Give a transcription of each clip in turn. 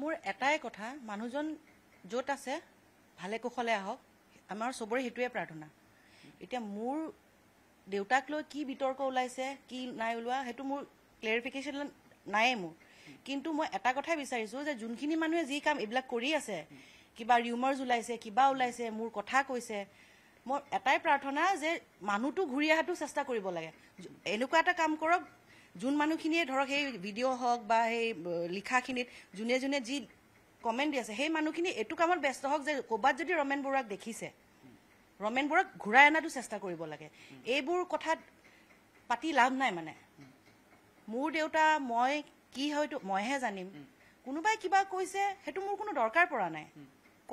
মোৰ এটাই কথা মানুহজন য'ত আছে ভালে কুশলে আহক আমাৰ চবৰে সেইটোৱে প্ৰাৰ্থনা এতিয়া মোৰ দেউতাক লৈ কি বিতৰ্ক ওলাইছে কি নাই ওলোৱা সেইটো মোৰ ক্লেৰিফিকেশ্যন নায়েই মোৰ কিন্তু মই এটা কথাই বিচাৰিছোঁ যে যোনখিনি মানুহে যি কাম এইবিলাক কৰি আছে কিবা ৰিউমাৰ্ছ ওলাইছে কিবা ওলাইছে মোৰ কথা কৈছে মোৰ এটাই প্ৰাৰ্থনা যে মানুহটো ঘূৰি অহাটো চেষ্টা কৰিব লাগে এনেকুৱা এটা কাম কৰক যোন মানুহখিনিয়ে ধৰক সেই ভিডিঅ' হওক বা সেই লিখাখিনিত যোনে যোনে যি কমেণ্ট দি আছে সেই মানুহখিনি এইটো কামত ব্যস্ত হওক যে ক'ৰবাত যদি ৰমেন বৰুৱাক দেখিছে ৰমেন বৰুৱাক ঘূৰাই অনাটো চেষ্টা কৰিব লাগে এইবোৰ কথাত পাতি লাভ নাই মানে মোৰ দেউতা মই কি হয়তো মইহে জানিম কোনোবাই কিবা কৈছে সেইটো মোৰ কোনো দৰকাৰ পৰা নাই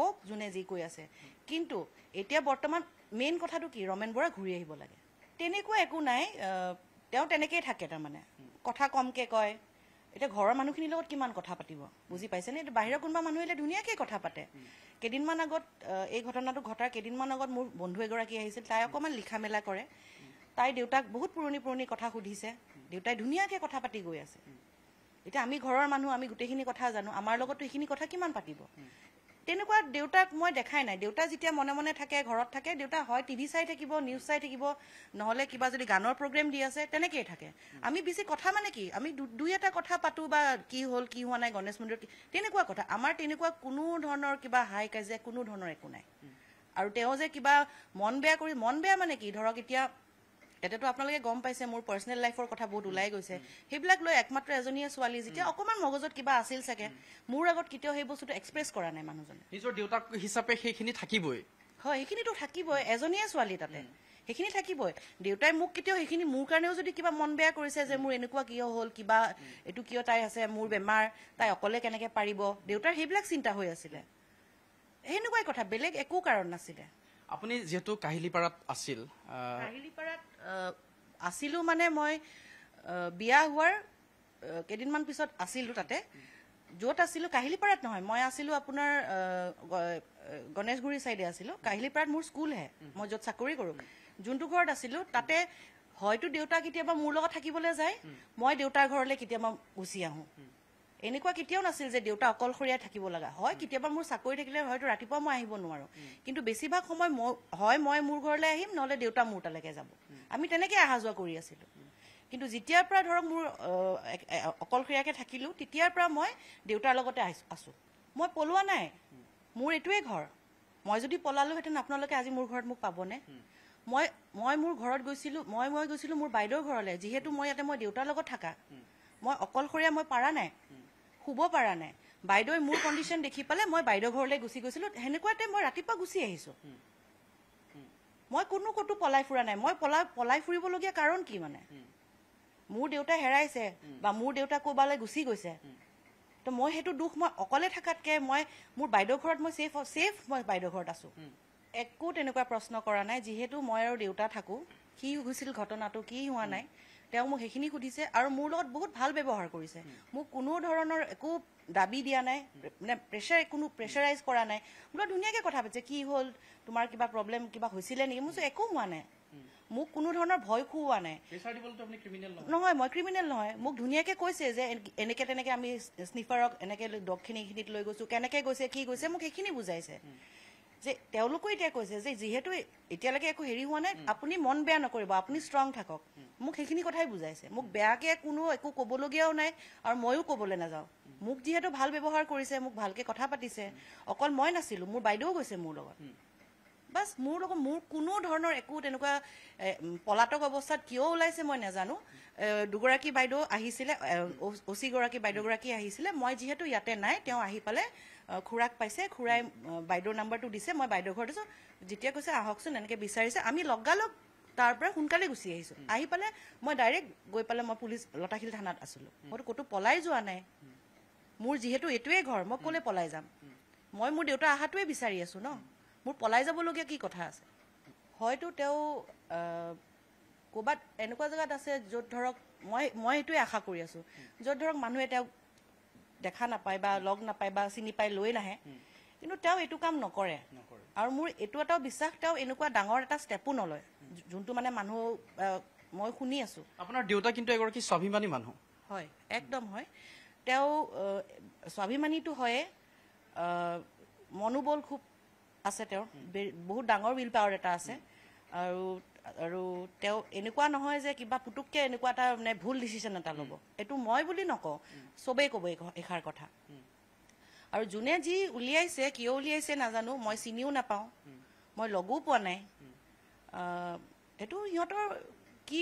কওক যোনে যি কৈ আছে কিন্তু এতিয়া বৰ্তমান মেইন কথাটো কি ৰমেন বৰা ঘূৰি আহিব লাগে তেনেকুৱা একো নাই তেওঁ তেনেকেই থাকে তাৰমানে কথা কমকে কয় এতিয়া ঘৰৰ মানুহখিনিৰ লগত কিমান কথা পাতিব বুজি পাইছেনে এইটো বাহিৰৰ কোনোবা মানুহ আহিলে ধুনীয়াকেই কথা পাতে কেইদিনমান আগত এই ঘটনাটো ঘটাৰ কেইদিনমান আগত মোৰ বন্ধু এগৰাকী আহিছিল তাই অকণমান লিখা মেলা কৰে তাই দেউতাক বহুত পুৰণি পুৰণি কথা সুধিছে দেউতাই ধুনীয়াকে কথা পাতি গৈ আছে এতিয়া আমি ঘৰৰ মানুহ আমি গোটেইখিনি কথা জানো আমাৰ লগতো সেইখিনি কথা কিমান পাতিব তেনেকুৱা দেউতাক মই দেখাই নাই দেউতা যেতিয়া মনে মনে থাকে ঘৰত থাকে দেউতা হয় টিভি চাই থাকিব নিউজ চাই থাকিব নহলে কিবা যদি গানৰ প্ৰগ্ৰেম দি আছে তেনেকেই থাকে আমি বেছি কথা মানে কি আমি দুই এটা কথা পাতো বা কি হল কি হোৱা নাই গণেশ মন্দিৰত তেনেকুৱা কথা আমাৰ তেনেকুৱা কোনো ধৰণৰ কিবা হাই কাজিয়া কোনো ধৰণৰ একো নাই আৰু তেওঁ যে কিবা মন বেয়া কৰি মন বেয়া মানে কি ধৰক এতিয়া এতিয়াতো আপোনালোকে গম পাইছে মোৰ পাৰ্চনেল লাইফৰ কথা বহুত ওলাই গৈছে সেইবিলাক লৈ একমাত্ৰ এজনীয়ে ছোৱালী যেতিয়া অকণমান মগজত কিবা আছিল চাগে মোৰ আগত কেতিয়াও সেই বস্তুটো এক্সপ্ৰেছ কৰা নাই মানুহজনে নিজৰ দেউতাক হিচাপে সেইখিনি থাকিবই হয় সেইখিনিতো থাকিবই এজনীয়ে ছোৱালী তাতে সেইখিনি থাকিবই দেউতাই মোক কেতিয়াও সেইখিনি মোৰ কাৰণেও যদি কিবা মন বেয়া কৰিছে যে মোৰ এনেকুৱা কিয় হ'ল কিবা এইটো কিয় তাই আছে মোৰ বেমাৰ তাই অকলে কেনেকে পাৰিব দেউতাৰ সেইবিলাক চিন্তা হৈ আছিলে সেনেকুৱাই কথা বেলেগ একো কাৰণ নাছিলে আপুনি যিহেতু কাহিলীপাৰাত আছিল কাহিলীপাৰাত আছিলো মানে মই বিয়া হোৱাৰ কেইদিনমান পিছত আছিলো তাতে য'ত আছিলো কাহিলীপাৰাত নহয় মই আছিলো আপোনাৰ গণেশগুৰি চাইডে আছিলো কাহিলীপাৰাত মোৰ স্কুলহে মই য'ত চাকৰি কৰোঁ যোনটো ঘৰত আছিলো তাতে হয়তো দেউতা কেতিয়াবা মোৰ লগত থাকিবলৈ যায় মই দেউতাৰ ঘৰলৈ কেতিয়াবা গুচি আহোঁ এনেকুৱা কেতিয়াও নাছিল যে দেউতা অকলশৰীয়াই থাকিব লগা হয় কেতিয়াবা মোৰ চাকৰি থাকিলে হয়তো ৰাতিপুৱা মই আহিব নোৱাৰো কিন্তু বেছিভাগ সময় হয় মই মোৰ ঘৰলৈ আহিম নহলে দেউতা মোৰ তালৈকে যাব আমি তেনেকৈ অহা যোৱা কৰি আছিলোঁ কিন্তু যেতিয়াৰ পৰা ধৰক মোৰ অকলশৰীয়াকে থাকিলো তেতিয়াৰ পৰা মই দেউতাৰ লগতে আছো মই পলোৱা নাই মোৰ এইটোৱে ঘৰ মই যদি পলালোহেঁতেন আপোনালোকে আজি মোৰ ঘৰত মোক পাবনে মই মই মোৰ ঘৰত গৈছিলো মই মই গৈছিলো মোৰ বাইদেউৰ ঘৰলৈ যিহেতু মই ইয়াতে মই দেউতাৰ লগত থাকা মই অকলশৰীয়া মই পাৰা নাই শুব পৰা নাই বাইদেউ মোৰ কণ্ডিশ্যন দেখি পালে মই বাইদেউ ঘৰলৈ গুচি গৈছিলোঁ সেনেকুৱাতে মই ৰাতিপুৱা গুচি আহিছোঁ মই কোনো ক'তো পলাই ফুৰা নাই মই পলাই পলাই ফুৰিবলগীয়া কাৰণ কি মানে মোৰ দেউতা হেৰাইছে বা মোৰ দেউতা ক'ৰবালৈ গুচি গৈছে ত' মই সেইটো দুখ মই অকলে থকাতকৈ মই মোৰ বাইদেউ ঘৰত মই চেফ চেফ মই বাইদেউ ঘৰত আছো একো তেনেকুৱা প্ৰশ্ন কৰা নাই যিহেতু মই আৰু দেউতা থাকোঁ কি হৈছিল ঘটনাটো কি হোৱা নাই তেওঁ মোক সেইখিনি সুধিছে আৰু মোৰ লগত বহুত ভাল ব্যৱহাৰ কৰিছে মোক কোনো ধৰণৰ একো দাবী দিয়া নাই মানে প্ৰেচাৰ কোনো প্ৰেচাৰাইজ কৰা নাই বোলো ধুনীয়াকৈ কথা পাতিছে কি হ'ল তোমাৰ কিবা প্ৰব্লেম কিবা হৈছিলে নেকি মোৰ একো হোৱা নাই মোক কোনো ধৰণৰ ভয় খুওৱা নাই নহয় মই ক্ৰিমিনেল নহয় মোক ধুনীয়াকে কৈছে যে এনেকে তেনেকে আমি স্নিফাৰক এনেকে দক্ষিণ এইখিনিত লৈ গৈছো কেনেকে গৈছে কি গৈছে মোক সেইখিনি বুজাইছে যে তেওঁলোকো এতিয়া কৈছে যে যিহেতু এতিয়ালৈকে একো হেৰি হোৱা নাই আপুনি মন বেয়া নকৰিব আপুনি ষ্ট্ৰং থাকক মোক সেইখিনি কথাই বুজাইছে মোক বেয়াকে কোনো একো কবলগীয়াও নাই আৰু ময়ো কবলৈ নাযাওঁ মোক যিহেতু ভাল ব্যৱহাৰ কৰিছে মোক ভালকে কথা পাতিছে অকল মই নাছিলো মোৰ বাইদেউ গৈছে মোৰ লগত বাছ মোৰ লগত মোৰ কোনো ধৰণৰ একো তেনেকুৱা পলাতক অৱস্থাত কিয় ওলাইছে মই নাজানো দুগৰাকী বাইদেউ আহিছিলে অচি গৰাকী বাইদেউগৰাকী আহিছিলে মই যিহেতু ইয়াতে নাই তেওঁ আহি পালে খুৰাক পাইছে খুৰাই বাইদেউৰ নাম্বাৰটো দিছে মই বাইদেউ ঘৰত আছো যেতিয়া কৈছে আহকচোন এনেকে বিচাৰিছে আমি লগালগ তাৰ পৰা সোনকালে গুচি আহিছো আহি পালে মই ডাইৰেক্ট গৈ পালে মই পুলিচ লতাশিল থানাত আছিলোঁ মইতো ক'তো পলাই যোৱা নাই মোৰ যিহেতু এইটোৱে ঘৰ মই ক'লৈ পলাই যাম মই মোৰ দেউতা অহাটোৱে বিচাৰি আছো ন মোৰ পলাই যাবলগীয়া কি কথা আছে হয়তো তেওঁ ক'ৰবাত এনেকুৱা জেগাত আছে য'ত ধৰক মই মই সেইটোৱে আশা কৰি আছো য'ত ধৰক মানুহে তেওঁক দেখা নাপায় বা লগ নাপায় বা চিনি পাই লৈ নাহে কিন্তু তেওঁ এইটো কাম নকৰে আৰু মোৰ এইটো এটাও বিশ্বাস তেওঁ এনেকুৱা ডাঙৰ এটা ষ্টেপো নলয় যোনটো মানে মানুহ মই শুনি আছো আপোনাৰ দেউতা কিন্তু এগৰাকী স্বাভিমানী মানুহ হয় একদম হয় তেওঁ স্বাভিমানীটো হয়ে মনোবল খুব আছে তেওঁৰ বহুত ডাঙৰ উইল পাৱাৰ এটা আছে আৰু আৰু তেওঁ এনেকুৱা নহয় যে কিবা পুতুককে এনেকুৱা এটা মানে ভুল ডিচিশ্যন এটা ল'ব এইটো মই বুলি নকওঁ চবেই ক'ব এষাৰ কথা আৰু যোনে যি উলিয়াইছে কিয় উলিয়াইছে নাজানো মই চিনিও নাপাওঁ মই লগো পোৱা নাই এইটো সিহঁতৰ কি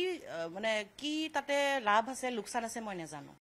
মানে কি তাতে লাভ আছে লোকচান আছে মই নাজানো